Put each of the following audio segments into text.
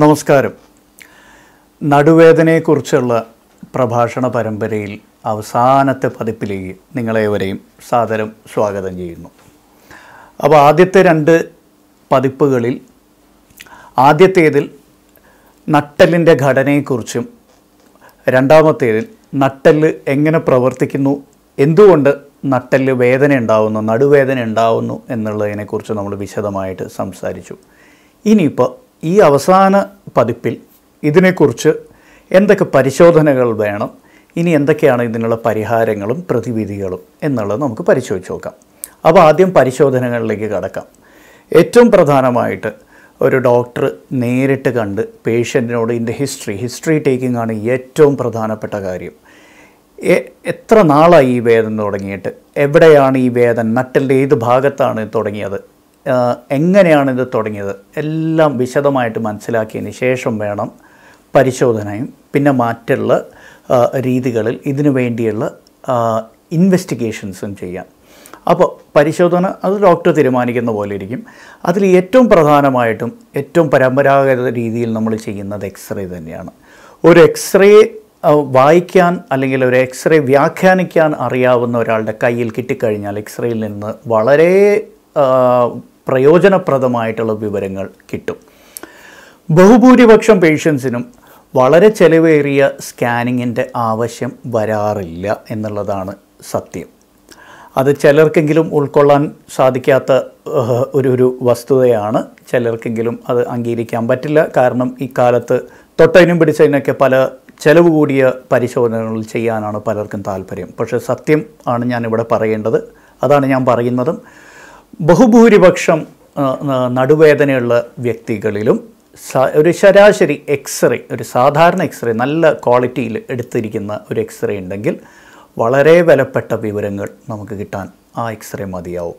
നമസ്കാരം നടുവേദനയെക്കുറിച്ചുള്ള പ്രഭാഷണ പരമ്പരയിൽ അവസാനത്തെ പതിപ്പിലേക്ക് നിങ്ങളേവരെയും സാദരം സ്വാഗതം ചെയ്യുന്നു അപ്പോൾ ആദ്യത്തെ രണ്ട് പതിപ്പുകളിൽ ആദ്യത്തേതിൽ നട്ടലിൻ്റെ ഘടനയെക്കുറിച്ചും രണ്ടാമത്തേതിൽ നട്ടല് എങ്ങനെ പ്രവർത്തിക്കുന്നു എന്തുകൊണ്ട് നട്ടല് വേദന ഉണ്ടാവുന്നു നടുവേദന ഉണ്ടാവുന്നു എന്നുള്ളതിനെക്കുറിച്ച് നമ്മൾ വിശദമായിട്ട് സംസാരിച്ചു ഇനിയിപ്പോൾ ഈ അവസാന പതിപ്പിൽ ഇതിനെക്കുറിച്ച് എന്തൊക്കെ പരിശോധനകൾ വേണം ഇനി എന്തൊക്കെയാണ് ഇതിനുള്ള പരിഹാരങ്ങളും പ്രതിവിധികളും എന്നുള്ളത് നമുക്ക് പരിശോധിച്ച് നോക്കാം അപ്പോൾ ആദ്യം പരിശോധനകളിലേക്ക് കടക്കാം ഏറ്റവും പ്രധാനമായിട്ട് ഒരു ഡോക്ടർ നേരിട്ട് കണ്ട് പേഷ്യൻറ്റിനോട് ഇതിൻ്റെ ഹിസ്റ്ററി ഹിസ്റ്ററി ടേക്കിംഗ് ആണ് ഏറ്റവും പ്രധാനപ്പെട്ട കാര്യം എത്ര നാളായി ഈ വേദന തുടങ്ങിയിട്ട് എവിടെയാണ് ഈ വേദന നട്ടിൻ്റെ ഏത് ഭാഗത്താണ് തുടങ്ങിയത് എങ്ങനെയാണ് ഇത് തുടങ്ങിയത് എല്ലാം വിശദമായിട്ട് മനസ്സിലാക്കിയതിന് ശേഷം വേണം പരിശോധനയും പിന്നെ മാറ്റുള്ള രീതികളിൽ ഇതിനു വേണ്ടിയുള്ള ഇൻവെസ്റ്റിഗേഷൻസും ചെയ്യാം അപ്പോൾ പരിശോധന അത് ഡോക്ടർ തീരുമാനിക്കുന്ന പോലെ ഇരിക്കും അതിൽ ഏറ്റവും പ്രധാനമായിട്ടും ഏറ്റവും പരമ്പരാഗത രീതിയിൽ നമ്മൾ ചെയ്യുന്നത് എക്സ്റേ തന്നെയാണ് ഒരു എക്സ്റേ വായിക്കാൻ അല്ലെങ്കിൽ ഒരു എക്സ്റേ വ്യാഖ്യാനിക്കാൻ അറിയാവുന്ന ഒരാളുടെ കയ്യിൽ കിട്ടിക്കഴിഞ്ഞാൽ എക്സ്റേയിൽ നിന്ന് വളരെ പ്രയോജനപ്രദമായിട്ടുള്ള വിവരങ്ങൾ കിട്ടും ബഹുഭൂരിപക്ഷം പേഷ്യൻസിനും വളരെ ചെലവേറിയ സ്കാനിങ്ങിൻ്റെ ആവശ്യം വരാറില്ല എന്നുള്ളതാണ് സത്യം അത് ചിലർക്കെങ്കിലും ഉൾക്കൊള്ളാൻ സാധിക്കാത്ത ഒരു ഒരു വസ്തുതയാണ് ചിലർക്കെങ്കിലും അത് അംഗീകരിക്കാൻ പറ്റില്ല കാരണം ഈ തൊട്ടതിനും പിടിച്ചതിനൊക്കെ പല ചെലവ് കൂടിയ പരിശോധനകൾ ചെയ്യാനാണ് പലർക്കും താല്പര്യം പക്ഷേ സത്യം ആണ് ഞാനിവിടെ പറയേണ്ടത് അതാണ് ഞാൻ പറയുന്നതും ബഹുഭൂരിപക്ഷം നടുവേദനയുള്ള വ്യക്തികളിലും ഒരു ശരാശരി എക്സ്റേ ഒരു സാധാരണ എക്സ്റേ നല്ല ക്വാളിറ്റിയിൽ എടുത്തിരിക്കുന്ന ഒരു എക്സ്റേ ഉണ്ടെങ്കിൽ വളരെ വിലപ്പെട്ട വിവരങ്ങൾ നമുക്ക് കിട്ടാൻ ആ എക്സ്റേ മതിയാവും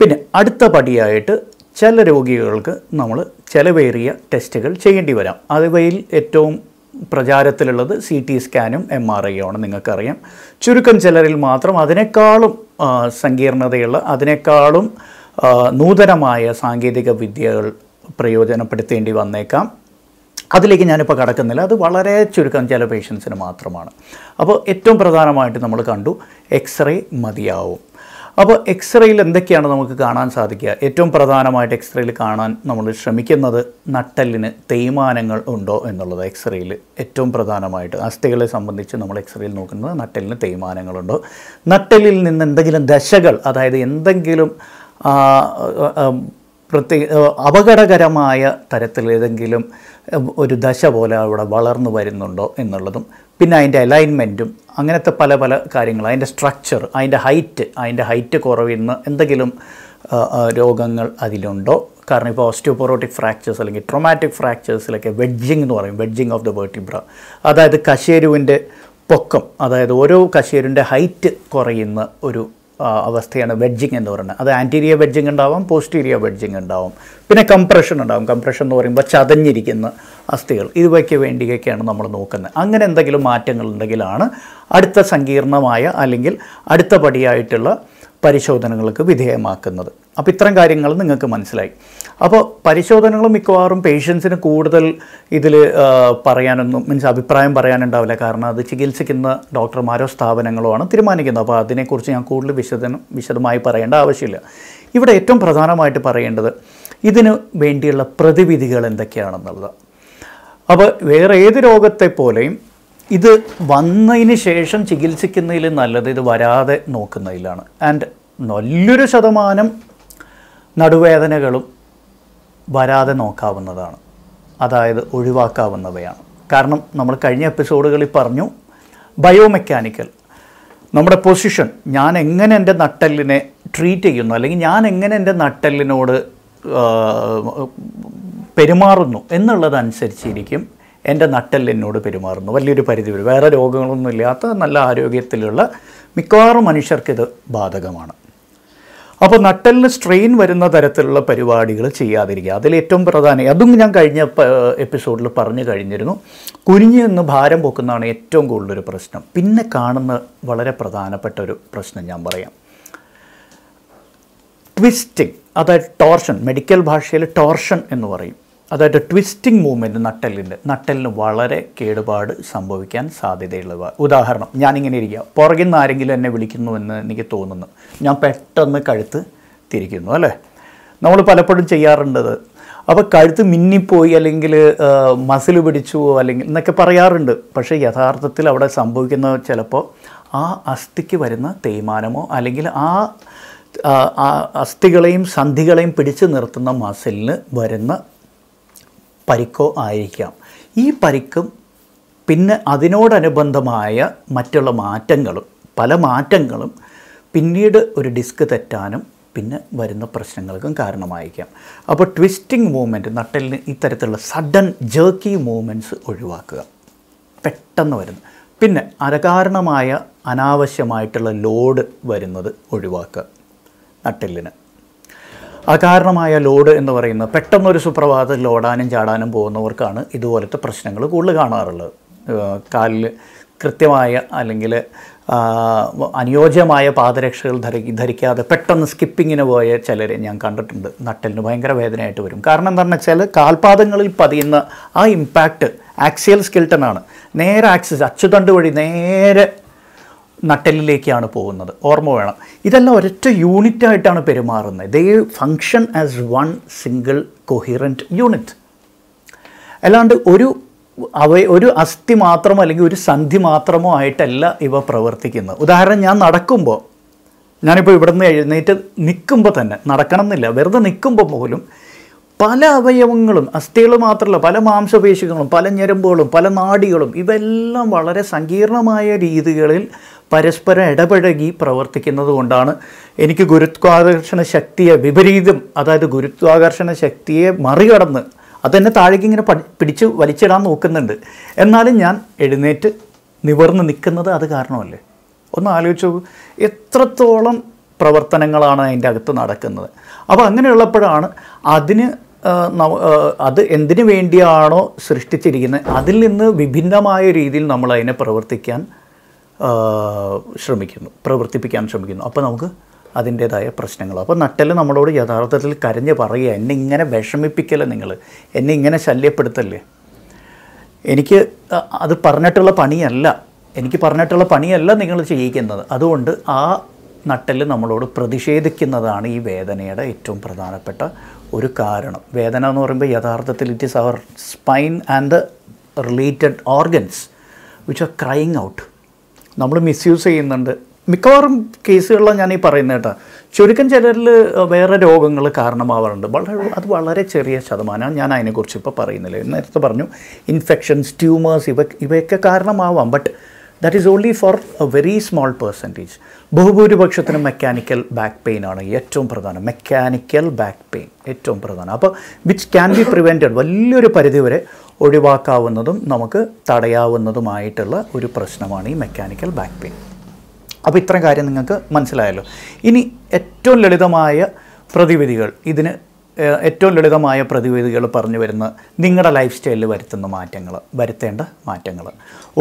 പിന്നെ അടുത്ത പടിയായിട്ട് ചില രോഗികൾക്ക് നമ്മൾ ചിലവേറിയ ടെസ്റ്റുകൾ ചെയ്യേണ്ടി വരാം അതുവയിൽ ഏറ്റവും പ്രചാരത്തിലുള്ളത് സി ടി സ്കാനും എം ആർ ഐ ആണ് നിങ്ങൾക്കറിയാം ചുരുക്കം ചിലരിൽ മാത്രം അതിനേക്കാളും സങ്കീർണതകൾ അതിനേക്കാളും നൂതനമായ സാങ്കേതിക വിദ്യകൾ പ്രയോജനപ്പെടുത്തേണ്ടി വന്നേക്കാം അതിലേക്ക് ഞാനിപ്പോൾ കടക്കുന്നില്ല അത് വളരെ ചുരുക്കം ചില പേഷ്യൻസിന് മാത്രമാണ് അപ്പോൾ ഏറ്റവും പ്രധാനമായിട്ട് നമ്മൾ കണ്ടു എക്സ്റേ മതിയാവും അപ്പോൾ എക്സ്റേയിൽ എന്തൊക്കെയാണ് നമുക്ക് കാണാൻ സാധിക്കുക ഏറ്റവും പ്രധാനമായിട്ട് എക്സ്റേയിൽ കാണാൻ നമ്മൾ ശ്രമിക്കുന്നത് നട്ടലിന് തേയ്മാനങ്ങൾ ഉണ്ടോ എന്നുള്ളത് എക്സ്റേയിൽ ഏറ്റവും പ്രധാനമായിട്ട് അസ്ഥികളെ സംബന്ധിച്ച് നമ്മൾ എക്സ്റേയിൽ നോക്കുന്നത് നട്ടലിന് തേയ്മാനങ്ങളുണ്ടോ നട്ടലിൽ നിന്ന് എന്തെങ്കിലും ദശകൾ അതായത് എന്തെങ്കിലും പ്രത്യേക അപകടകരമായ തരത്തിൽ ഏതെങ്കിലും ഒരു ദശ പോലെ അവിടെ വളർന്നു വരുന്നുണ്ടോ എന്നുള്ളതും പിന്നെ അതിൻ്റെ അലൈൻമെൻറ്റും അങ്ങനത്തെ പല പല കാര്യങ്ങൾ അതിൻ്റെ സ്ട്രക്ചർ അതിൻ്റെ ഹൈറ്റ് അതിൻ്റെ ഹൈറ്റ് കുറവിന്ന് എന്തെങ്കിലും രോഗങ്ങൾ അതിലുണ്ടോ കാരണം ഇപ്പോൾ ഓസ്റ്റിയോപൊറോട്ടിക് ഫ്രാക്ചേഴ്സ് അല്ലെങ്കിൽ ട്രോമാറ്റിക് ഫ്രാക്ചേഴ്സിലൊക്കെ വെഡ്ജിങ് എന്ന് പറയും വെഡ്ജിങ് ഓഫ് ദ വേർട്ടിബ്ര അതായത് കശേരുവിൻ്റെ പൊക്കം അതായത് ഓരോ കശേരുവിൻ്റെ ഹൈറ്റ് കുറയുന്ന ഒരു അവസ്ഥയാണ് വെഡ്ജിങ് എന്ന് പറയുന്നത് അത് ആൻറ്റീരിയ വെഡ്ജിങ് ഉണ്ടാവാം പോസ്റ്റീരിയ വെഡ്ജിങ് ഉണ്ടാവും പിന്നെ കംപ്രഷൻ ഉണ്ടാവും കംപ്രഷൻ എന്ന് പറയുമ്പോൾ ചതഞ്ഞിരിക്കുന്ന അസ്ഥികൾ ഇവയ്ക്ക് വേണ്ടിയൊക്കെയാണ് നമ്മൾ നോക്കുന്നത് അങ്ങനെ എന്തെങ്കിലും മാറ്റങ്ങൾ ഉണ്ടെങ്കിലാണ് അടുത്ത സങ്കീർണമായ അല്ലെങ്കിൽ അടുത്ത പടിയായിട്ടുള്ള പരിശോധനകൾക്ക് വിധേയമാക്കുന്നത് അപ്പോൾ ഇത്തരം കാര്യങ്ങൾ നിങ്ങൾക്ക് മനസ്സിലായി അപ്പോൾ പരിശോധനകൾ മിക്കവാറും പേഷ്യൻസിന് കൂടുതൽ ഇതിൽ പറയാനൊന്നും മീൻസ് അഭിപ്രായം പറയാനുണ്ടാവില്ല കാരണം അത് ചികിത്സിക്കുന്ന ഡോക്ടർമാരോ സ്ഥാപനങ്ങളോ ആണ് തീരുമാനിക്കുന്നത് അപ്പോൾ അതിനെക്കുറിച്ച് ഞാൻ കൂടുതൽ വിശദ വിശദമായി പറയേണ്ട ആവശ്യമില്ല ഇവിടെ ഏറ്റവും പ്രധാനമായിട്ട് പറയേണ്ടത് ഇതിന് വേണ്ടിയുള്ള പ്രതിവിധികൾ എന്തൊക്കെയാണെന്നുള്ളത് അപ്പോൾ വേറെ ഏത് രോഗത്തെ പോലെയും ഇത് വന്നതിന് ശേഷം ചികിത്സിക്കുന്നതിൽ നല്ലത് ഇത് വരാതെ നോക്കുന്നതിലാണ് ആൻഡ് നല്ലൊരു ശതമാനം നടുവേദനകളും വരാതെ നോക്കാവുന്നതാണ് അതായത് ഒഴിവാക്കാവുന്നവയാണ് കാരണം നമ്മൾ കഴിഞ്ഞ എപ്പിസോഡുകളിൽ പറഞ്ഞു ബയോമെക്കാനിക്കൽ നമ്മുടെ പൊസിഷൻ ഞാൻ എങ്ങനെ എൻ്റെ നട്ടെല്ലിനെ ട്രീറ്റ് ചെയ്യുന്നു അല്ലെങ്കിൽ ഞാൻ എങ്ങനെ എൻ്റെ നട്ടെല്ലിനോട് പെരുമാറുന്നു എന്നുള്ളതനുസരിച്ചിരിക്കും എൻ്റെ നട്ടൽ എന്നോട് പെരുമാറുന്നു വലിയൊരു പരിധി വരും വേറെ രോഗങ്ങളൊന്നും ഇല്ലാത്ത നല്ല ആരോഗ്യത്തിലുള്ള മിക്കവാറും മനുഷ്യർക്കിത് ബാധകമാണ് അപ്പോൾ നട്ടലിന് സ്ട്രെയിൻ വരുന്ന തരത്തിലുള്ള പരിപാടികൾ ചെയ്യാതിരിക്കുക അതിൽ ഏറ്റവും പ്രധാനം അതും ഞാൻ കഴിഞ്ഞ എപ്പിസോഡിൽ പറഞ്ഞു കഴിഞ്ഞിരുന്നു കുനിഞ്ഞു നിന്ന് ഭാരം പൊക്കുന്നതാണ് ഏറ്റവും കൂടുതലൊരു പ്രശ്നം പിന്നെ കാണുന്ന വളരെ പ്രധാനപ്പെട്ട ഒരു പ്രശ്നം ഞാൻ പറയാം ട്വിസ്റ്റിങ് അതായത് ടോർഷൻ മെഡിക്കൽ ഭാഷയിൽ ടോർഷൻ എന്ന് പറയും അതായത് ട്വിസ്റ്റിംഗ് മൂവ്മെൻറ്റ് നട്ടലിൻ്റെ നട്ടലിന് വളരെ കേടുപാട് സംഭവിക്കാൻ സാധ്യതയുള്ളവ ഉദാഹരണം ഞാനിങ്ങനെ ഇരിക്കുക പുറകിൽ നിന്ന് ആരെങ്കിലും എന്നെ വിളിക്കുന്നുവെന്ന് എനിക്ക് തോന്നുന്നു ഞാൻ പെട്ടെന്ന് കഴുത്ത് തിരിക്കുന്നു അല്ലേ നമ്മൾ പലപ്പോഴും ചെയ്യാറുണ്ടത് അപ്പോൾ കഴുത്ത് മിന്നിപ്പോയി അല്ലെങ്കിൽ മസിൽ പിടിച്ചു അല്ലെങ്കിൽ എന്നൊക്കെ പറയാറുണ്ട് പക്ഷേ യഥാർത്ഥത്തിൽ അവിടെ സംഭവിക്കുന്നത് ചിലപ്പോൾ ആ അസ്ഥിക്ക് വരുന്ന തേയ്മാനമോ അല്ലെങ്കിൽ ആ അസ്ഥികളെയും സന്ധികളെയും പിടിച്ചു നിർത്തുന്ന മസിലിന് വരുന്ന പരിക്കോ ആയിരിക്കാം ഈ പരിക്കും പിന്നെ അതിനോടനുബന്ധമായ മറ്റുള്ള മാറ്റങ്ങളും പല മാറ്റങ്ങളും പിന്നീട് ഒരു ഡിസ്ക് തെറ്റാനും പിന്നെ വരുന്ന പ്രശ്നങ്ങൾക്കും കാരണമായിരിക്കാം അപ്പോൾ ട്വിസ്റ്റിംഗ് മൂവ്മെൻറ്റ് നട്ടലിന് ഇത്തരത്തിലുള്ള സഡൻ ജേർക്കി മൂവ്മെൻറ്റ്സ് ഒഴിവാക്കുക പെട്ടെന്ന് വരുന്നു പിന്നെ അകാരണമായ അനാവശ്യമായിട്ടുള്ള ലോഡ് വരുന്നത് ഒഴിവാക്കുക നട്ടലിന് അകാരണമായ ലോഡ് എന്ന് പറയുന്നത് പെട്ടെന്നൊരു സുപ്രഭാതത്തിൽ ഓടാനും ചാടാനും പോകുന്നവർക്കാണ് ഇതുപോലത്തെ പ്രശ്നങ്ങൾ കൂടുതൽ കാണാറുള്ളത് കാലിൽ കൃത്യമായ അല്ലെങ്കിൽ അനുയോജ്യമായ പാദരക്ഷകൾ ധരി ധരിക്കാതെ പെട്ടെന്ന് സ്കിപ്പിങ്ങിന് പോയ ചിലരെ ഞാൻ കണ്ടിട്ടുണ്ട് നട്ടലിന് ഭയങ്കര വേദനയായിട്ട് വരും കാരണം എന്താണെന്ന് വെച്ചാൽ കാൽപാദങ്ങളിൽ പതിയുന്ന ആ ഇമ്പാക്റ്റ് ആക്സിയൽ സ്കിൽട്ടനാണ് നേരെ ആക്സിസ് അച്ചുതണ്ട് വഴി നേരെ നട്ടലിലേക്കാണ് പോകുന്നത് ഓർമ്മ വേണം ഇതെല്ലാം ഒരൊറ്റ യൂണിറ്റായിട്ടാണ് പെരുമാറുന്നത് they function as one single coherent unit അല്ലാണ്ട് ഒരു അവ ഒരു അസ്ഥി മാത്രമോ അല്ലെങ്കിൽ ഒരു സന്ധി മാത്രമോ ആയിട്ടല്ല ഇവ പ്രവർത്തിക്കുന്നത് ഉദാഹരണം ഞാൻ നടക്കുമ്പോൾ ഞാനിപ്പോൾ ഇവിടെ നിന്ന് എഴുന്നേറ്റ് നിൽക്കുമ്പോൾ തന്നെ നടക്കണം എന്നില്ല വെറുതെ നിൽക്കുമ്പോൾ പോലും പല അവയവങ്ങളും അസ്ഥികൾ മാത്രമല്ല പല മാംസപേശികളും പല ഞരമ്പുകളും പല നാടികളും ഇവയെല്ലാം വളരെ സങ്കീർണമായ രീതികളിൽ പരസ്പരം ഇടപഴകി പ്രവർത്തിക്കുന്നത് കൊണ്ടാണ് എനിക്ക് ഗുരുത്വാകർഷണ ശക്തിയെ വിപരീതം അതായത് ഗുരുത്വാകർഷണ ശക്തിയെ മറികടന്ന് അതെന്നെ താഴേക്ക് ഇങ്ങനെ പിടിച്ച് വലിച്ചിടാൻ നോക്കുന്നുണ്ട് എന്നാലും ഞാൻ എഴുന്നേറ്റ് നിവർന്ന് നിൽക്കുന്നത് അത് കാരണമല്ലേ ഒന്ന് ആലോചിച്ചു എത്രത്തോളം പ്രവർത്തനങ്ങളാണ് അതിൻ്റെ അകത്ത് നടക്കുന്നത് അപ്പോൾ അങ്ങനെയുള്ളപ്പോഴാണ് അതിന് അത് എന്തിനു വേണ്ടിയാണോ സൃഷ്ടിച്ചിരിക്കുന്നത് അതിൽ നിന്ന് വിഭിന്നമായ രീതിയിൽ നമ്മൾ അതിനെ പ്രവർത്തിക്കാൻ ശ്രമിക്കുന്നു പ്രവർത്തിപ്പിക്കാൻ ശ്രമിക്കുന്നു അപ്പോൾ നമുക്ക് അതിൻ്റേതായ പ്രശ്നങ്ങൾ അപ്പോൾ നട്ടൽ നമ്മളോട് യഥാർത്ഥത്തിൽ കരഞ്ഞ് പറയുക എന്നെ ഇങ്ങനെ വിഷമിപ്പിക്കല്ലേ നിങ്ങൾ എന്നെ ഇങ്ങനെ ശല്യപ്പെടുത്തല്ലേ എനിക്ക് അത് പറഞ്ഞിട്ടുള്ള പണിയല്ല എനിക്ക് പറഞ്ഞിട്ടുള്ള പണിയല്ല നിങ്ങൾ ചെയ്യിക്കുന്നത് അതുകൊണ്ട് ആ നട്ടൽ നമ്മളോട് പ്രതിഷേധിക്കുന്നതാണ് ഈ വേദനയുടെ ഏറ്റവും പ്രധാനപ്പെട്ട ഒരു കാരണം വേദന എന്ന് പറയുമ്പോൾ യഥാർത്ഥത്തിൽ it is our spine and the related organs which are crying out നമ്മൾ മിസ്യൂസ് ചെയ്യുന്നുണ്ട് മിക്കവാറും കേസുകളിലാണ് ഞാൻ ഈ പറയുന്നത് കേട്ടോ ചുരുക്കം ചിലരിൽ വേറെ രോഗങ്ങൾ കാരണമാവാറുണ്ട് വളരെ അത് വളരെ ചെറിയ ശതമാനമാണ് ഞാൻ അതിനെക്കുറിച്ച് ഇപ്പോൾ പറയുന്നില്ല നേരത്തെ പറഞ്ഞു ഇൻഫെക്ഷൻസ് ട്യൂമേഴ്സ് ഇവ ഇവയൊക്കെ കാരണമാവാം but that is only for a very small percentage ബഹുഭൂരിപക്ഷത്തിന് മെക്കാനിക്കൽ ബാക്ക് പെയിൻ ആണ് ഏറ്റവും പ്രധാനം മെക്കാനിക്കൽ ബാക്ക് പെയിൻ ഏറ്റവും പ്രധാനം അപ്പോൾ വിച്ച് ക്യാൻ ബി പ്രിവെൻറ്റഡ് വലിയൊരു പരിധിവരെ ഒഴിവാക്കാവുന്നതും നമുക്ക് തടയാവുന്നതുമായിട്ടുള്ള ഒരു പ്രശ്നമാണ് ഈ മെക്കാനിക്കൽ ബാക്ക് പെയിൻ അപ്പോൾ ഇത്രയും കാര്യം നിങ്ങൾക്ക് മനസ്സിലായല്ലോ ഇനി ഏറ്റവും ലളിതമായ പ്രതിവിധികൾ ഇതിന് ഏറ്റവും ലളിതമായ പ്രതിവിധികൾ പറഞ്ഞു വരുന്ന നിങ്ങളുടെ ലൈഫ് സ്റ്റൈലിൽ വരുത്തുന്ന മാറ്റങ്ങൾ വരുത്തേണ്ട മാറ്റങ്ങൾ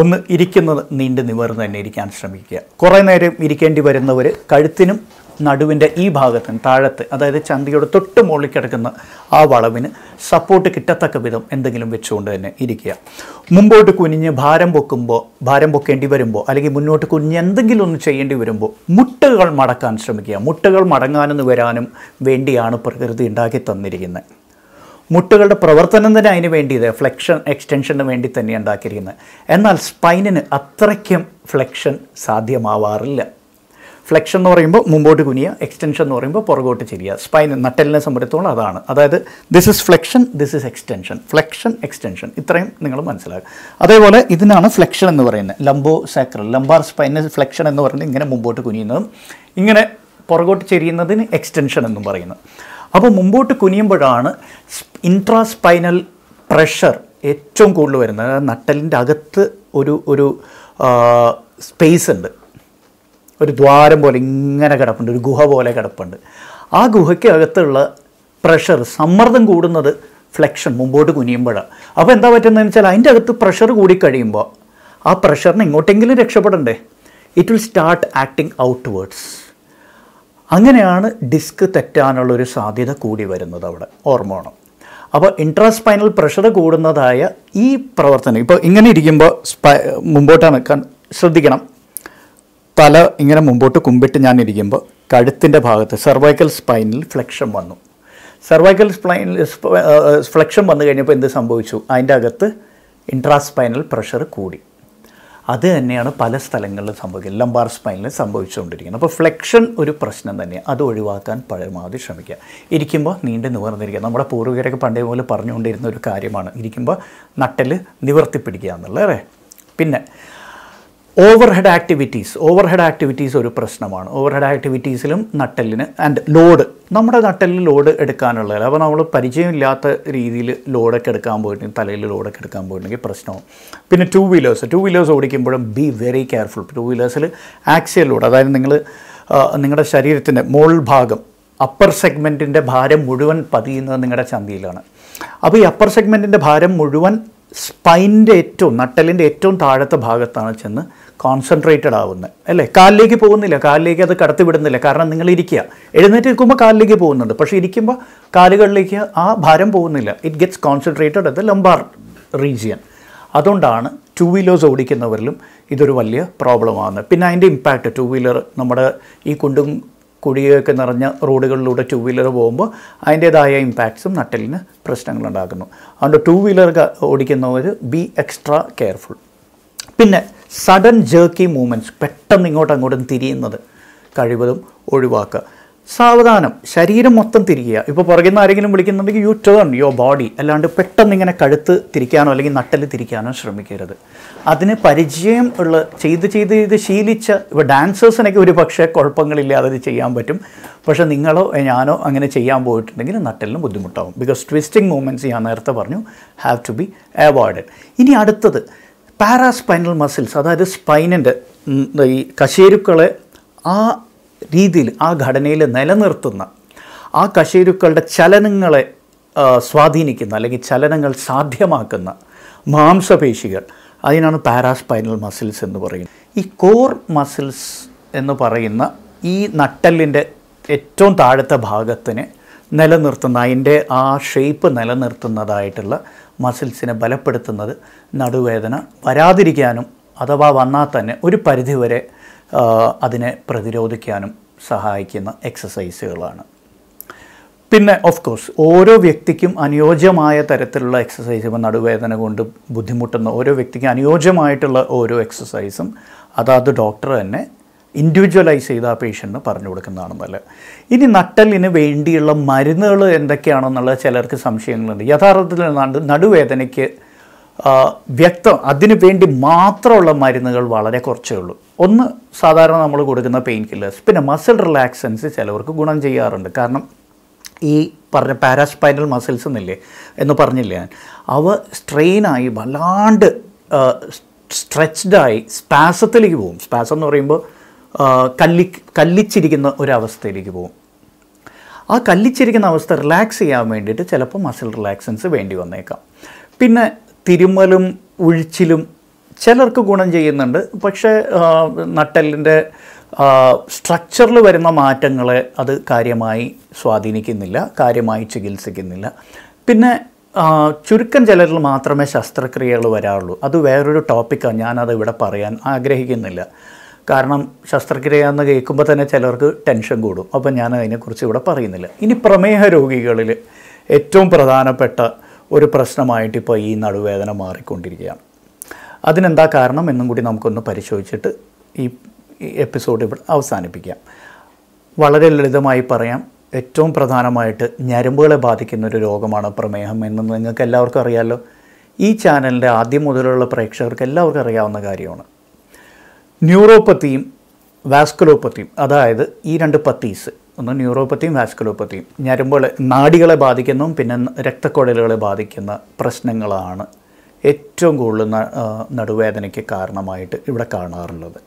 ഒന്ന് ഇരിക്കുന്നത് നീണ്ടു നിവർന്ന് തന്നെ ഇരിക്കാൻ ശ്രമിക്കുക കുറേ നേരം ഇരിക്കേണ്ടി വരുന്നവർ കഴുത്തിനും നടുവിൻ്റെ ഈ ഭാഗത്തിന് താഴത്ത് അതായത് ചന്തിയുടെ തൊട്ട് മുകളിൽ കിടക്കുന്ന ആ വളവിന് സപ്പോർട്ട് കിട്ടത്തക്ക വിധം എന്തെങ്കിലും വെച്ചുകൊണ്ട് തന്നെ ഇരിക്കുക മുമ്പോട്ട് കുനിഞ്ഞ് ഭാരം പൊക്കുമ്പോൾ ഭാരം പൊക്കേണ്ടി വരുമ്പോൾ അല്ലെങ്കിൽ മുന്നോട്ട് കുനിഞ്ഞ് എന്തെങ്കിലും ഒന്ന് ചെയ്യേണ്ടി വരുമ്പോൾ മുട്ടകൾ മടക്കാൻ ശ്രമിക്കുക മുട്ടകൾ മടങ്ങാനെന്ന് വരാനും വേണ്ടിയാണ് പ്രകൃതി ഉണ്ടാക്കി തന്നിരിക്കുന്നത് മുട്ടുകളുടെ പ്രവർത്തനം തന്നെ അതിന് വേണ്ടിയത് ഫ്ലെക്ഷൻ എക്സ്റ്റൻഷന് വേണ്ടി തന്നെ ഉണ്ടാക്കിയിരിക്കുന്നത് എന്നാൽ സ്പൈനിന് അത്രയ്ക്കും ഫ്ലെക്ഷൻ സാധ്യമാവാറില്ല ഫ്ലെക്ഷൻ എന്ന് പറയുമ്പോൾ മുമ്പോട്ട് കുനിയുക എക്സ്റ്റൻഷൻ എന്ന് പറയുമ്പോൾ പുറകോട്ട് ചെരിയുക സ്പൈൻ നട്ടലിനെ സംബന്ധിച്ചോളം അതാണ് അതായത് this is flexion this is extension flexion extension ഇത്രയും നിങ്ങൾ മനസ്സിലാക്കുക അതേപോലെ ഇതിനാണ് ഫ്ലെക്ഷൻ എന്ന് പറയുന്നത് ലംബോ സാക്രൽ ലംബാർ സ്പൈനെ ഫ്ലെക്ഷൻ എന്ന് പറയുന്നത് ഇങ്ങനെ മുമ്പോട്ട് കുനിയുന്നതും ഇങ്ങനെ പുറകോട്ട് ചെരിയുന്നതിന് എക്സ്റ്റൻഷൻ എന്നും പറയുന്നത് അപ്പോൾ മുമ്പോട്ട് കുനിയുമ്പോഴാണ് ഇൻട്രാ സ്പൈനൽ പ്രഷർ ഏറ്റവും കൂടുതൽ വരുന്നത് നട്ടലിൻ്റെ അകത്ത് ഒരു ഒരു സ്പേസ് ഉണ്ട് ഒരു ദ്വാരം പോലെ ഇങ്ങനെ കിടപ്പുണ്ട് ഒരു ഗുഹ പോലെ കിടപ്പുണ്ട് ആ ഗുഹയ്ക്കകത്തുള്ള പ്രഷർ സമ്മർദ്ദം കൂടുന്നത് ഫ്ലെക്ഷൻ മുമ്പോട്ട് കുനിയുമ്പോഴാണ് അപ്പോൾ എന്താ പറ്റുന്നതെന്ന് വെച്ചാൽ അതിൻ്റെ അകത്ത് പ്രഷർ കൂടി കഴിയുമ്പോൾ ആ പ്രഷറിനെ ഇങ്ങോട്ടെങ്കിലും രക്ഷപ്പെടണ്ടേ it will start acting outwards അങ്ങനെയാണ് ഡിസ്ക് തെറ്റാനുള്ളൊരു സാധ്യത കൂടി വരുന്നത് അവിടെ ഹോർമോണം അപ്പോൾ ഇൻട്രാസ്പൈനൽ പ്രഷർ കൂടുന്നതായ ഈ പ്രവർത്തനം ഇപ്പോൾ ഇങ്ങനെ ഇരിക്കുമ്പോൾ സ്പൈ മുമ്പോട്ടാണ് ശ്രദ്ധിക്കണം തല ഇങ്ങനെ മുമ്പോട്ട് കുമ്പിട്ട് ഞാൻ ഇരിക്കുമ്പോൾ കഴുത്തിൻ്റെ ഭാഗത്ത് സെർവൈക്കൽ സ്പൈനിൽ ഫ്ലെക്ഷൻ വന്നു സെർവൈക്കൽ സ്പൈനിൽ ഫ്ലെക്ഷൻ വന്നു കഴിഞ്ഞപ്പോൾ എന്ത് സംഭവിച്ചു അതിൻ്റെ അകത്ത് ഇൻട്രാസ്പൈനൽ പ്രഷർ കൂടി അത് തന്നെയാണ് പല സ്ഥലങ്ങളിലും സംഭവിക്കുന്നത് ലംബാർ സ്പൈനിൽ സംഭവിച്ചുകൊണ്ടിരിക്കുന്നത് അപ്പോൾ ഫ്ലെക്ഷൻ ഒരു പ്രശ്നം തന്നെയാണ് അത് ഒഴിവാക്കാൻ പരമാവധി ശ്രമിക്കുക ഇരിക്കുമ്പോൾ നീണ്ടു നിവർന്നിരിക്കുക നമ്മുടെ പൂർവികരൊക്കെ പണ്ടേ പോലെ പറഞ്ഞുകൊണ്ടിരുന്ന ഒരു കാര്യമാണ് ഇരിക്കുമ്പോൾ നട്ടൽ നിവർത്തിപ്പിടിക്കുക എന്നുള്ളത് അല്ലേ പിന്നെ overhead activities overhead activities ഒരു പ്രശ്നമാണ് ഓവർ ഹെഡ് ആക്ടിവിറ്റീസിലും നട്ടലിന് ആൻഡ് ലോഡ് നമ്മുടെ നട്ടലിൽ ലോഡ് എടുക്കാനുള്ളത് അപ്പോൾ നമ്മൾ പരിചയമില്ലാത്ത രീതിയിൽ ലോഡൊക്കെ എടുക്കാൻ പോയിട്ടുണ്ടെങ്കിൽ തലയിൽ ലോഡൊക്കെ എടുക്കാൻ പോയിട്ടുണ്ടെങ്കിൽ പ്രശ്നവും പിന്നെ ടു വീലേഴ്സ് ടു വീലേഴ്സ് ഓടിക്കുമ്പോഴും ബി വെരി കെയർഫുൾ ടു വീലേഴ്സിൽ ആക്സിയൽ ലോഡ് അതായത് നിങ്ങൾ നിങ്ങളുടെ ശരീരത്തിൻ്റെ മോൾ ഭാഗം അപ്പർ സെഗ്മെൻറ്റിൻ്റെ ഭാരം മുഴുവൻ പതിയുന്നത് നിങ്ങളുടെ ചന്തിയിലാണ് അപ്പോൾ ഈ അപ്പർ സെഗ്മെൻറ്റിൻ്റെ ഭാരം മുഴുവൻ സ്പൈൻ്റെ ഏറ്റവും നട്ടലിൻ്റെ ഏറ്റവും താഴത്തെ ഭാഗത്താണ് ചെന്ന് കോൺസെൻട്രേറ്റഡ് ആവുന്നത് അല്ലേ കാലിലേക്ക് പോകുന്നില്ല കാലിലേക്ക് അത് കടത്തിവിടുന്നില്ല കാരണം നിങ്ങൾ ഇരിക്കുക എഴുന്നേറ്റ് നിൽക്കുമ്പോൾ കാലിലേക്ക് പോകുന്നുണ്ട് പക്ഷേ ഇരിക്കുമ്പോൾ കാലുകളിലേക്ക് ആ ഭാരം പോകുന്നില്ല it gets concentrated at the lumbar region അതുകൊണ്ടാണ് ടു വീലേഴ്സ് ഓടിക്കുന്നവരിലും ഇതൊരു വലിയ പ്രോബ്ലമാണ് പിന്നെ അതിൻ്റെ ഇമ്പാക്റ്റ് ടു വീലർ നമ്മുടെ ഈ കുണ്ടും കുഴിയൊക്കെ നിറഞ്ഞ റോഡുകളിലൂടെ ടു വീലർ പോകുമ്പോൾ അതിൻ്റേതായ ഇമ്പാക്ട്സും നട്ടലിന് പ്രശ്നങ്ങളുണ്ടാക്കുന്നു അതുകൊണ്ട് ടു വീലർ ഓടിക്കുന്നവർ ബി എക്സ്ട്രാ കെയർഫുൾ പിന്നെ സഡൻ ജേർക്കി മൂവ്മെൻറ്റ്സ് പെട്ടെന്ന് ഇങ്ങോട്ടും അങ്ങോട്ടും തിരിയുന്നത് കഴിവതും ഒഴിവാക്കുക സാവധാനം ശരീരം മൊത്തം തിരിക്കുക ഇപ്പോൾ പുറകിൽ നിന്ന് ആരെങ്കിലും വിളിക്കുന്നുണ്ടെങ്കിൽ യു ടേൺ യുവർ ബോഡി അല്ലാണ്ട് പെട്ടെന്ന് ഇങ്ങനെ കഴുത്ത് തിരിക്കാനോ അല്ലെങ്കിൽ നട്ടൽ തിരിക്കാനോ ശ്രമിക്കരുത് അതിന് പരിചയം ഉള്ള ചെയ്ത് ചെയ്ത് ചെയ്ത് ശീലിച്ച ഇപ്പോൾ ഡാൻസേഴ്സിനൊക്കെ ഒരു പക്ഷേ കുഴപ്പങ്ങളില്ലാതെ അത് ചെയ്യാൻ പറ്റും പക്ഷേ നിങ്ങളോ ഞാനോ അങ്ങനെ ചെയ്യാൻ പോയിട്ടുണ്ടെങ്കിൽ നട്ടലിന് ബുദ്ധിമുട്ടാവും ബിക്കോസ് ട്വിസ്റ്റിംഗ് മൂവ്മെൻറ്റ്സ് ഞാൻ നേരത്തെ പറഞ്ഞു ഹാവ് ടു ബി അവോയ്ഡഡ് ഇനി അടുത്തത് പാരാസ്പൈനൽ മസിൽസ് അതായത് സ്പൈനിൻ്റെ ഈ കശേരുക്കളെ ആ രീതിയിൽ ആ ഘടനയിൽ നിലനിർത്തുന്ന ആ കശേരുക്കളുടെ ചലനങ്ങളെ സ്വാധീനിക്കുന്ന അല്ലെങ്കിൽ ചലനങ്ങൾ സാധ്യമാക്കുന്ന മാംസപേശികൾ അതിനാണ് പാരാസ്പൈനൽ മസിൽസ് എന്ന് പറയുന്നത് ഈ കോർ മസിൽസ് എന്ന് പറയുന്ന ഈ നട്ടലിൻ്റെ ഏറ്റവും താഴത്തെ ഭാഗത്തിന് നിലനിർത്തുന്ന അതിൻ്റെ ആ ഷേപ്പ് നിലനിർത്തുന്നതായിട്ടുള്ള മസിൽസിനെ ബലപ്പെടുത്തുന്നത് നടുവേദന വരാതിരിക്കാനും അഥവാ വന്നാൽ തന്നെ ഒരു പരിധിവരെ അതിനെ പ്രതിരോധിക്കാനും സഹായിക്കുന്ന എക്സസൈസുകളാണ് പിന്നെ ഓഫ് കോഴ്സ് ഓരോ വ്യക്തിക്കും അനുയോജ്യമായ തരത്തിലുള്ള എക്സസൈസ് ഇപ്പോൾ നടുവേദന കൊണ്ട് ബുദ്ധിമുട്ടുന്ന ഓരോ വ്യക്തിക്കും അനുയോജ്യമായിട്ടുള്ള ഓരോ എക്സസൈസും അതാത് ഡോക്ടർ തന്നെ ഇൻഡിവിജ്വലൈസ് ചെയ്ത് ആ പേഷ്യൻറ്റിന് പറഞ്ഞു കൊടുക്കുന്നതാണ് നല്ലത് ഇനി നട്ടലിന് വേണ്ടിയുള്ള മരുന്നുകൾ എന്തൊക്കെയാണെന്നുള്ള ചിലർക്ക് സംശയങ്ങളുണ്ട് യഥാർത്ഥത്തിൽ നടുവേദനയ്ക്ക് വ്യക്തം അതിനു വേണ്ടി മാത്രമുള്ള മരുന്നുകൾ വളരെ കുറച്ചേ ഉള്ളൂ ഒന്ന് സാധാരണ നമ്മൾ കൊടുക്കുന്ന പെയിൻ കില്ലേഴ്സ് പിന്നെ മസിൽ റിലാക്സൻസ് ചിലവർക്ക് ഗുണം ചെയ്യാറുണ്ട് കാരണം ഈ പറഞ്ഞ പാരാസ്പൈനൽ മസിൽസ് എന്നില്ലേ എന്ന് പറഞ്ഞില്ലേ ഞാൻ അവ സ്ട്രെയിനായി വല്ലാണ്ട് സ്ട്രെച്ച്ഡായി സ്പാസത്തിലേക്ക് പോകും സ്പാസം എന്ന് പറയുമ്പോൾ കല്ലി കല്ലിച്ചിരിക്കുന്ന ഒരവസ്ഥയിലേക്ക് പോകും ആ കല്ലിച്ചിരിക്കുന്ന അവസ്ഥ റിലാക്സ് ചെയ്യാൻ വേണ്ടിയിട്ട് ചിലപ്പോൾ മസിൽ റിലാക്സൻസ് വേണ്ടി വന്നേക്കാം പിന്നെ തിരുമ്മലും ഉഴിച്ചിലും ചിലർക്ക് ഗുണം ചെയ്യുന്നുണ്ട് പക്ഷേ നട്ടലിൻ്റെ സ്ട്രക്ചറിൽ വരുന്ന മാറ്റങ്ങളെ അത് കാര്യമായി സ്വാധീനിക്കുന്നില്ല കാര്യമായി ചികിത്സിക്കുന്നില്ല പിന്നെ ചുരുക്കം ചിലരിൽ മാത്രമേ ശസ്ത്രക്രിയകൾ വരാറുള്ളൂ അത് വേറൊരു ടോപ്പിക്കാണ് ഞാനത് ഇവിടെ പറയാൻ ആഗ്രഹിക്കുന്നില്ല കാരണം ശസ്ത്രക്രിയ എന്ന് കേൾക്കുമ്പോൾ തന്നെ ചിലർക്ക് ടെൻഷൻ കൂടും അപ്പം ഞാൻ അതിനെക്കുറിച്ച് ഇവിടെ പറയുന്നില്ല ഇനി പ്രമേഹ രോഗികളിൽ ഏറ്റവും പ്രധാനപ്പെട്ട ഒരു പ്രശ്നമായിട്ട് ഇപ്പോൾ ഈ നടുവേദന മാറിക്കൊണ്ടിരിക്കുകയാണ് അതിനെന്താ കാരണം എന്നും കൂടി നമുക്കൊന്ന് പരിശോധിച്ചിട്ട് ഈ എപ്പിസോഡ് ഇവിടെ അവസാനിപ്പിക്കാം വളരെ ലളിതമായി പറയാം ഏറ്റവും പ്രധാനമായിട്ട് ഞരമ്പുകളെ ബാധിക്കുന്ന ഒരു രോഗമാണ് പ്രമേഹം എന്ന് നിങ്ങൾക്ക് എല്ലാവർക്കും അറിയാമല്ലോ ഈ ചാനലിൻ്റെ ആദ്യം മുതലുള്ള പ്രേക്ഷകർക്ക് എല്ലാവർക്കും അറിയാവുന്ന കാര്യമാണ് ന്യൂറോപ്പത്തിയും വാസ്കുലോപ്പത്തിയും അതായത് ഈ രണ്ട് പത്തീസ് ഒന്ന് ന്യൂറോപ്പത്തിയും വാസ്കുലോപ്പത്തിയും ഞരമ്പുകൾ നാടികളെ ബാധിക്കുന്നു പിന്നെ രക്തക്കുഴലുകളെ ബാധിക്കുന്ന പ്രശ്നങ്ങളാണ് ഏറ്റവും കൂടുതൽ നടുവേദനയ്ക്ക് കാരണമായിട്ട് ഇവിടെ കാണാറുള്ളത്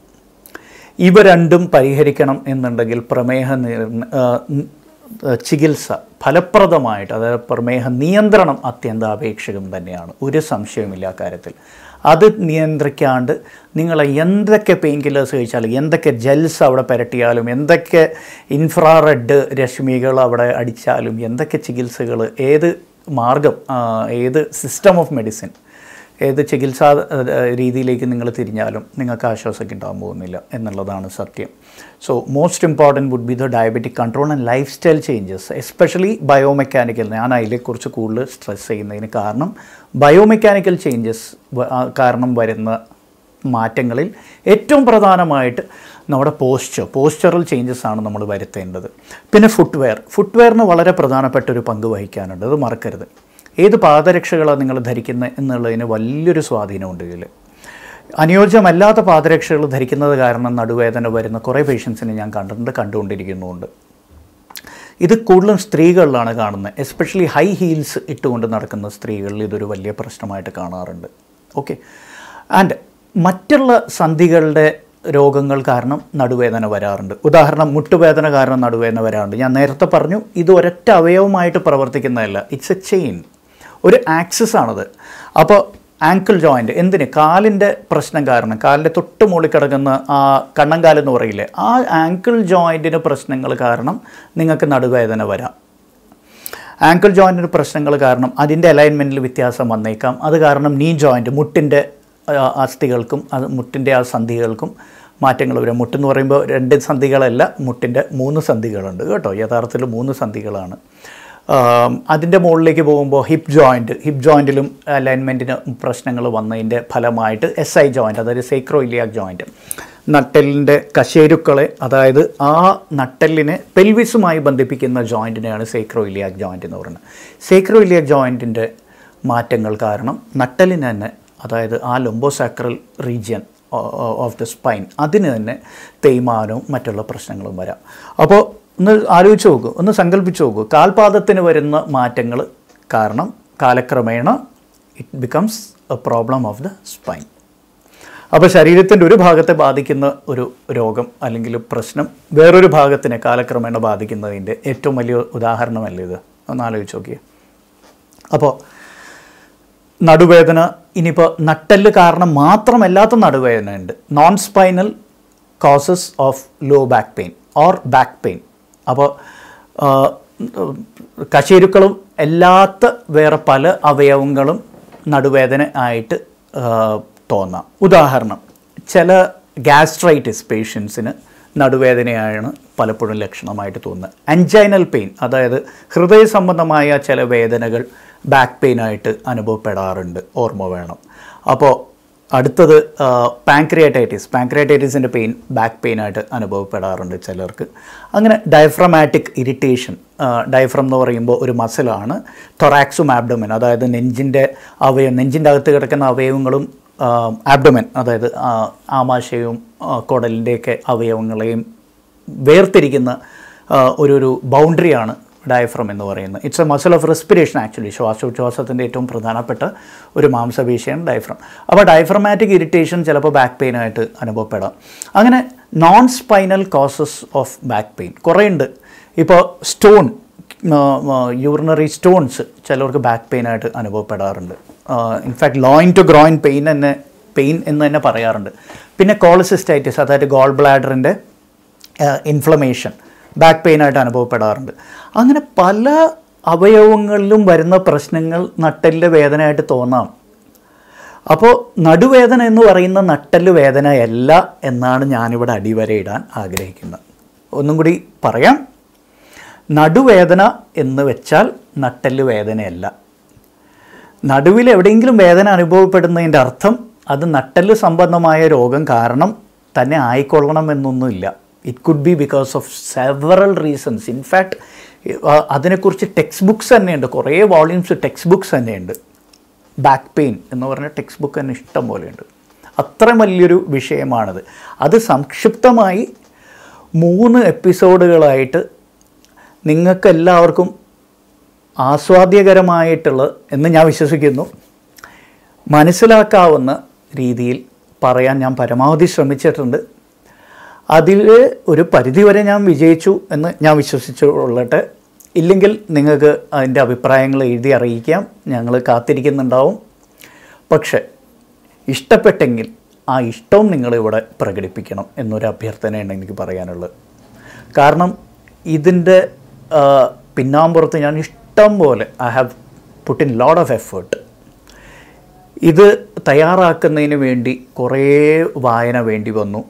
ഇവ രണ്ടും പരിഹരിക്കണം എന്നുണ്ടെങ്കിൽ പ്രമേഹ ചികിത്സ ഫലപ്രദമായിട്ട് അതായത് പ്രമേഹ നിയന്ത്രണം അത്യന്താപേക്ഷകം തന്നെയാണ് ഒരു സംശയമില്ല കാര്യത്തിൽ അത് നിയന്ത്രിക്കാണ്ട് നിങ്ങൾ എന്തൊക്കെ പെയിൻ കില്ലേഴ്സ് കഴിച്ചാലും എന്തൊക്കെ ജെൽസ് അവിടെ പുരട്ടിയാലും എന്തൊക്കെ ഇൻഫ്രാറെഡ് രശ്മികൾ അവിടെ അടിച്ചാലും എന്തൊക്കെ ചികിത്സകൾ ഏത് മാർഗം ഏത് സിസ്റ്റം ഓഫ് മെഡിസിൻ ഏത് ചികിത്സാ രീതിയിലേക്ക് നിങ്ങൾ തിരിഞ്ഞാലും നിങ്ങൾക്ക് ആശ്വാസമൊക്കെ ഉണ്ടാകാൻ പോകുന്നില്ല എന്നുള്ളതാണ് സത്യം so most important would be the diabetic control and lifestyle changes especially biomechanical ഞാൻ അതിലെക്കുറിച്ച് കൂടുതൽ സ്ട്രെസ് ചെയ്യുന്നതിന് കാരണം ബയോമെക്കാനിക്കൽ ചേഞ്ചസ് കാരണം വരുന്ന മാറ്റങ്ങളിൽ ഏറ്റവും പ്രധാനമായിട്ട് നമ്മുടെ പോസ്ചർ പോസ്റ്ററൽ ചേഞ്ചസ് ആണ് നമ്മൾ വരുത്തേണ്ടത് പിന്നെ ഫുട്വെയർ ഫുട്വെയറിന് വളരെ പ്രധാനപ്പെട്ട ഒരു പങ്ക് വഹിക്കാനുണ്ട് അത് മറക്കരുത് ഏത് പാദരക്ഷകളാണ് നിങ്ങൾ ധരിക്കുന്നത് എന്നുള്ളതിന് വലിയൊരു സ്വാധീനമുണ്ട് ഇതിൽ അനുയോജ്യമല്ലാത്ത പാദരക്ഷകൾ ധരിക്കുന്നത് കാരണം നടുവേദന വരുന്ന കുറേ പേഷ്യൻസിനെ ഞാൻ കണ്ടിട്ടുണ്ട് കണ്ടുകൊണ്ടിരിക്കുന്നുമുണ്ട് ഇത് കൂടുതലും സ്ത്രീകളിലാണ് കാണുന്നത് എസ്പെഷ്യലി ഹൈ ഹീൽസ് ഇട്ടുകൊണ്ട് നടക്കുന്ന സ്ത്രീകളിൽ ഇതൊരു വലിയ പ്രശ്നമായിട്ട് കാണാറുണ്ട് ഓക്കെ ആൻഡ് മറ്റുള്ള സന്ധികളുടെ രോഗങ്ങൾ കാരണം നടുവേദന വരാറുണ്ട് ഉദാഹരണം മുട്ടുവേദന കാരണം നടുവേദന വരാറുണ്ട് ഞാൻ നേരത്തെ പറഞ്ഞു ഇത് ഒരൊറ്റ അവയവമായിട്ട് പ്രവർത്തിക്കുന്നതല്ല ഇറ്റ്സ് എ ചെയിൻ ഒരു ആക്സിസ് ആണത് അപ്പോൾ ആങ്കിൾ ജോയിൻറ്റ് എന്തിന് കാലിൻ്റെ പ്രശ്നം കാരണം കാലിൻ്റെ തൊട്ട് മുകളിൽ കിടക്കുന്ന ആ കണ്ണങ്കാലെന്ന് പറയില്ലേ ആ ആങ്കിൾ ജോയിൻറ്റിന് പ്രശ്നങ്ങൾ കാരണം നിങ്ങൾക്ക് നടുവേദന വരാം ആങ്കിൾ ജോയിൻറ്റിന് പ്രശ്നങ്ങൾ കാരണം അതിൻ്റെ അലൈൻമെൻറ്റിൽ വ്യത്യാസം വന്നേക്കാം അത് കാരണം നീ ജോയിൻറ്റ് മുട്ടിൻ്റെ അസ്ഥികൾക്കും അത് മുട്ടിൻ്റെ ആ സന്ധികൾക്കും മാറ്റങ്ങൾ വരും മുട്ടെന്ന് പറയുമ്പോൾ രണ്ട് സന്ധികളല്ല മുട്ടിൻ്റെ മൂന്ന് സന്ധികളുണ്ട് കേട്ടോ യഥാർത്ഥത്തിൽ മൂന്ന് സന്ധികളാണ് അതിൻ്റെ മുകളിലേക്ക് പോകുമ്പോൾ ഹിപ്പ് ജോയിൻറ്റ് ഹിപ്പ് ജോയിൻറ്റിലും അലൈൻമെൻറ്റിന് പ്രശ്നങ്ങൾ വന്നതിൻ്റെ ഫലമായിട്ട് എസ് ഐ ജോയിൻറ്റ് അതായത് സൈക്രോ ഇലിയാക് ജോയിൻറ്റ് നട്ടെല്ലിൻ്റെ കശേരുക്കളെ അതായത് ആ നട്ടെല്ലിനെ പെൽവിസുമായി ബന്ധിപ്പിക്കുന്ന ജോയിൻറ്റിനെയാണ് സൈക്രോ ഇലിയാക് ജോയിൻറ്റ് എന്ന് പറയുന്നത് സൈക്രോ ഇലിയാക് ജോയിൻറ്റിൻ്റെ മാറ്റങ്ങൾ കാരണം നട്ടലിന് തന്നെ അതായത് ആ lumbosacral region of the spine അതിന് തന്നെ തേയ്മാനവും മറ്റുള്ള പ്രശ്നങ്ങളും വരാം അപ്പോൾ ഒന്ന് ആലോചിച്ച് നോക്കൂ ഒന്ന് സങ്കല്പിച്ച് നോക്കൂ കാൽപാദത്തിന് വരുന്ന മാറ്റങ്ങൾ കാരണം കാലക്രമേണ it becomes a problem of the spine അപ്പോൾ ശരീരത്തിൻ്റെ ഒരു ഭാഗത്തെ ബാധിക്കുന്ന ഒരു രോഗം അല്ലെങ്കിൽ പ്രശ്നം വേറൊരു ഭാഗത്തിനെ കാലക്രമേണ ബാധിക്കുന്നതിൻ്റെ ഏറ്റവും വലിയ ഉദാഹരണമല്ല ഇത് ഒന്ന് ആലോചിച്ച് നോക്കിയേ അപ്പോൾ നടുവേദന ഇനിയിപ്പോൾ നട്ടല് കാരണം മാത്രമല്ലാത്ത നടുവേദന ഉണ്ട് non spinal causes of low back pain or back pain അപ്പോൾ കശേരുക്കളും അല്ലാത്ത വേറെ പല അവയവങ്ങളും നടുവേദന ആയിട്ട് തോന്നാം ഉദാഹരണം ചില ഗാസ്ട്രൈറ്റിസ് പേഷ്യൻസിന് നടുവേദനയാണ് പലപ്പോഴും ലക്ഷണമായിട്ട് തോന്നുന്നത് അഞ്ചൈനൽ പെയിൻ അതായത് ഹൃദയ സംബന്ധമായ ചില വേദനകൾ ബാക്ക് പെയിനായിട്ട് അനുഭവപ്പെടാറുണ്ട് ഓർമ്മ വേണം അപ്പോൾ അടുത്തത് പാങ്ക്രിയാറ്റൈറ്റിസ് പാങ്ക്രിയാറ്റൈറ്റിസിൻ്റെ പെയിൻ ബാക്ക് പെയിനായിട്ട് അനുഭവപ്പെടാറുണ്ട് ചിലർക്ക് അങ്ങനെ ഡയഫ്രമാറ്റിക് ഇറിറ്റേഷൻ ഡയഫ്രം എന്ന് പറയുമ്പോൾ ഒരു മസിലാണ് തൊറാക്സും ആബ്ഡമൻ അതായത് നെഞ്ചിൻ്റെ അവയവം നെഞ്ചിൻ്റെ അകത്ത് കിടക്കുന്ന അവയവങ്ങളും ആബ്ഡമൻ അതായത് ആമാശയവും കുടലിൻ്റെയൊക്കെ അവയവങ്ങളെയും വേർതിരിക്കുന്ന ഒരു ഒരു ബൗണ്ടറിയാണ് ഡയഫ്രം എന്ന് പറയുന്നത് it's a muscle of respiration actually ശ്വാസോച്ഛ്വാസത്തിൻ്റെ ഏറ്റവും പ്രധാനപ്പെട്ട ഒരു മാംസപേശിയാണ് ഡയഫ്രം അപ്പോൾ ഡയഫ്രമാറ്റിക് ഇറിറ്റേഷൻ ചിലപ്പോൾ ബാക്ക് പെയിനായിട്ട് അനുഭവപ്പെടാം അങ്ങനെ non spinal causes of back pain കുറേയുണ്ട് ഇപ്പോൾ സ്റ്റോൺ യൂറിനറി സ്റ്റോൺസ് ചിലവർക്ക് ബാക്ക് പെയിനായിട്ട് അനുഭവപ്പെടാറുണ്ട് in fact loin to groin pain തന്നെ പെയിൻ എന്ന് തന്നെ പറയാറുണ്ട് പിന്നെ കോളസിസ്റ്റൈറ്റിസ് അതായത് ഗോൾ ബ്ലാഡറിൻ്റെ ഇൻഫ്ലമേഷൻ ബാക്ക് പെയിനായിട്ട് അനുഭവപ്പെടാറുണ്ട് അങ്ങനെ പല അവയവങ്ങളിലും വരുന്ന പ്രശ്നങ്ങൾ നട്ടലിൻ്റെ വേദനയായിട്ട് തോന്നാം അപ്പോൾ നടുവേദന എന്ന് പറയുന്ന നട്ടല് വേദനയല്ല എന്നാണ് ഞാനിവിടെ അടിവരയിടാൻ ആഗ്രഹിക്കുന്നത് ഒന്നും കൂടി പറയാം നടുവേദന എന്ന് വെച്ചാൽ നട്ടല് വേദനയല്ല നടുവിൽ എവിടെയെങ്കിലും വേദന അനുഭവപ്പെടുന്നതിൻ്റെ അർത്ഥം അത് നട്ടല് സംബന്ധമായ രോഗം കാരണം തന്നെ ആയിക്കൊള്ളണമെന്നൊന്നുമില്ല it could be because of several reasons in fact അതിനെക്കുറിച്ച് ടെക്സ്റ്റ് ബുക്ക്സ് തന്നെയുണ്ട് കുറേ വോളിയൂംസ് ടെക്സ്റ്റ് ബുക്ക്സ് തന്നെയുണ്ട് ബാക്ക് പെയിൻ എന്ന് പറഞ്ഞ ടെക്സ്റ്റ് ബുക്ക് തന്നെ ഇഷ്ടം പോലെയുണ്ട് അത്ര വലിയൊരു വിഷയമാണത് അത് സംക്ഷിപ്തമായി മൂന്ന് എപ്പിസോഡുകളായിട്ട് നിങ്ങൾക്കെല്ലാവർക്കും ആസ്വാദ്യകരമായിട്ടുള്ള എന്ന് ഞാൻ വിശ്വസിക്കുന്നു മനസ്സിലാക്കാവുന്ന രീതിയിൽ പറയാൻ ഞാൻ പരമാവധി ശ്രമിച്ചിട്ടുണ്ട് അതിൽ ഒരു പരിധിവരെ ഞാൻ വിജയിച്ചു എന്ന് ഞാൻ വിശ്വസിച്ചു കൊള്ളട്ടെ ഇല്ലെങ്കിൽ നിങ്ങൾക്ക് അതിൻ്റെ അഭിപ്രായങ്ങൾ എഴുതി അറിയിക്കാം ഞങ്ങൾ കാത്തിരിക്കുന്നുണ്ടാവും പക്ഷേ ഇഷ്ടപ്പെട്ടെങ്കിൽ ആ ഇഷ്ടവും നിങ്ങളിവിടെ പ്രകടിപ്പിക്കണം എന്നൊരു അഭ്യർത്ഥനയാണ് എനിക്ക് പറയാനുള്ളത് കാരണം ഇതിൻ്റെ പിന്നാമ്പുറത്ത് ഞാൻ ഇഷ്ടം പോലെ I have put in load of effort ഇത് തയ്യാറാക്കുന്നതിന് വേണ്ടി കുറേ വായന വേണ്ടി വന്നു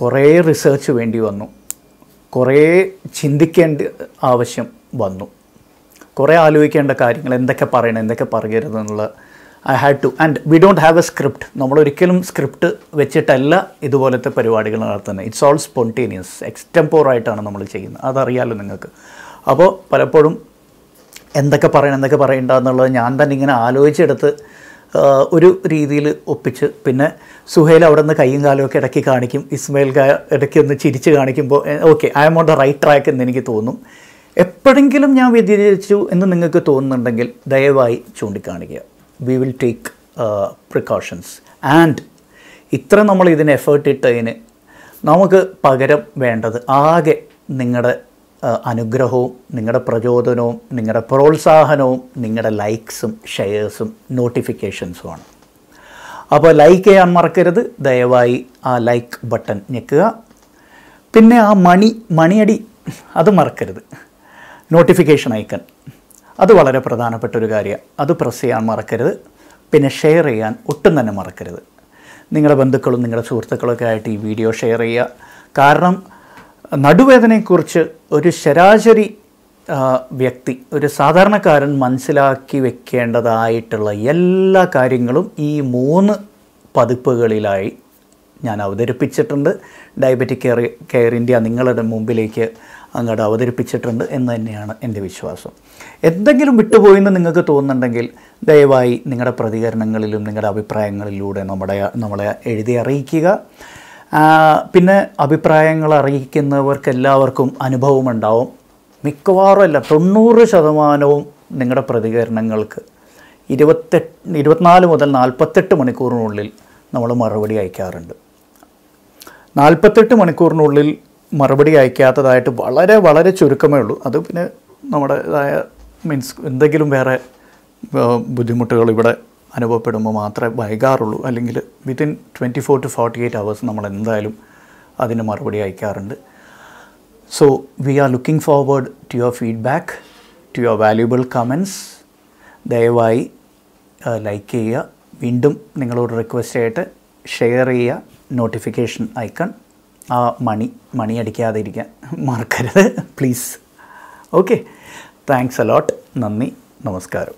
കുറേ റിസേർച്ച് വേണ്ടി വന്നു കുറേ ചിന്തിക്കേണ്ട ആവശ്യം വന്നു കുറേ ആലോചിക്കേണ്ട കാര്യങ്ങൾ എന്തൊക്കെ പറയണം എന്തൊക്കെ പറയരുത് I had to and we don't have a script നമ്മളൊരിക്കലും സ്ക്രിപ്റ്റ് വെച്ചിട്ടല്ല ഇതുപോലത്തെ പരിപാടികൾ നടത്തുന്നത് ഇറ്റ്സ് ഓൾ സ്പോണ്ടേനിയസ് എക്സ്റ്റംപോറായിട്ടാണ് നമ്മൾ ചെയ്യുന്നത് അതറിയാമല്ലോ നിങ്ങൾക്ക് അപ്പോൾ പലപ്പോഴും എന്തൊക്കെ പറയണം എന്തൊക്കെ പറയണ്ട എന്നുള്ളത് ഞാൻ തന്നെ ഇങ്ങനെ ആലോചിച്ചെടുത്ത് ഒരു രീതിയിൽ ഒപ്പിച്ച് പിന്നെ സുഹേൽ അവിടെ നിന്ന് കൈയും കാലമൊക്കെ ഇടയ്ക്ക് കാണിക്കും ഇസ്മയിൽ ഇടയ്ക്ക് ഒന്ന് ചിരിച്ച് കാണിക്കുമ്പോൾ okay I'm on the right track എന്ന് എനിക്ക് തോന്നും എപ്പോഴെങ്കിലും ഞാൻ വ്യതിചരിച്ചു എന്ന് നിങ്ങൾക്ക് തോന്നുന്നുണ്ടെങ്കിൽ ദയവായി ചൂണ്ടിക്കാണിക്കുക we will take precautions and ഇത്ര നമ്മൾ ഇതിന് എഫേർട്ട് ഇട്ടതിന് നമുക്ക് പകരം വേണ്ടത് ആകെ നിങ്ങളുടെ അനുഗ്രഹവും നിങ്ങളുടെ പ്രചോദനവും നിങ്ങളുടെ പ്രോത്സാഹനവും നിങ്ങളുടെ ലൈക്സും ഷെയർസും നോട്ടിഫിക്കേഷൻസുമാണ് അപ്പോൾ ലൈക്ക് ചെയ്യാൻ മറക്കരുത് ദയവായി ആ ലൈക്ക് ബട്ടൺ ഞെക്കുക പിന്നെ ആ മണി മണിയടി അത് മറക്കരുത് നോട്ടിഫിക്കേഷൻ ഐക്കൺ അത് വളരെ പ്രധാനപ്പെട്ട ഒരു കാര്യമാണ് അത് പ്രസ് ചെയ്യാൻ മറക്കരുത് പിന്നെ ഷെയർ ചെയ്യാൻ ഒട്ടും തന്നെ മറക്കരുത് നിങ്ങളുടെ ബന്ധുക്കളും നിങ്ങളുടെ സുഹൃത്തുക്കളൊക്കെ ആയിട്ട് ഈ വീഡിയോ ഷെയർ ചെയ്യുക കാരണം നടുവേദനയെക്കുറിച്ച് ഒരു ശരാശരി വ്യക്തി ഒരു സാധാരണക്കാരൻ മനസ്സിലാക്കി വെക്കേണ്ടതായിട്ടുള്ള എല്ലാ കാര്യങ്ങളും ഈ മൂന്ന് പതിപ്പുകളിലായി ഞാൻ അവതരിപ്പിച്ചിട്ടുണ്ട് ഡയബറ്റിക് കെയർ കെയർ ഇന്ത്യ നിങ്ങളുടെ മുമ്പിലേക്ക് അങ്ങോട്ട് അവതരിപ്പിച്ചിട്ടുണ്ട് എന്ന് തന്നെയാണ് എൻ്റെ വിശ്വാസം എന്തെങ്കിലും വിട്ടുപോയെന്ന് നിങ്ങൾക്ക് തോന്നുന്നുണ്ടെങ്കിൽ ദയവായി നിങ്ങളുടെ പ്രതികരണങ്ങളിലും നിങ്ങളുടെ അഭിപ്രായങ്ങളിലൂടെ നമ്മുടെ നമ്മളെ എഴുതി അറിയിക്കുക പിന്നെ അഭിപ്രായങ്ങൾ അറിയിക്കുന്നവർക്ക് എല്ലാവർക്കും അനുഭവമുണ്ടാവും മിക്കവാറും അല്ല തൊണ്ണൂറ് ശതമാനവും നിങ്ങളുടെ പ്രതികരണങ്ങൾക്ക് ഇരുപത്തെട്ട് ഇരുപത്തിനാല് മുതൽ നാൽപ്പത്തെട്ട് മണിക്കൂറിനുള്ളിൽ നമ്മൾ മറുപടി അയക്കാറുണ്ട് നാൽപ്പത്തെട്ട് മണിക്കൂറിനുള്ളിൽ മറുപടി അയക്കാത്തതായിട്ട് വളരെ വളരെ ചുരുക്കമേ ഉള്ളൂ അത് പിന്നെ നമ്മുടേതായ മീൻസ് എന്തെങ്കിലും വേറെ ബുദ്ധിമുട്ടുകൾ ഇവിടെ അനുഭവപ്പെടുമ്പോൾ മാത്രമേ വൈകാറുള്ളൂ അല്ലെങ്കിൽ within twenty four to forty eight hours നമ്മൾ എന്തായാലും അതിന് മറുപടി അയക്കാറുണ്ട് so we are looking forward to your feedback to your valuable comments ദയവായി ലൈക്ക് ചെയ്യുക വീണ്ടും നിങ്ങളോട് റിക്വസ്റ്റ് ആയിട്ട് ഷെയർ ചെയ്യുക നോട്ടിഫിക്കേഷൻ ഐക്കൺ ആ മണി മണി അടിക്കാതെ ഇരിക്കാൻ മറക്കരുത് പ്ലീസ് ഓക്കെ താങ്ക്സ് അലോട്ട് നന്ദി നമസ്കാരം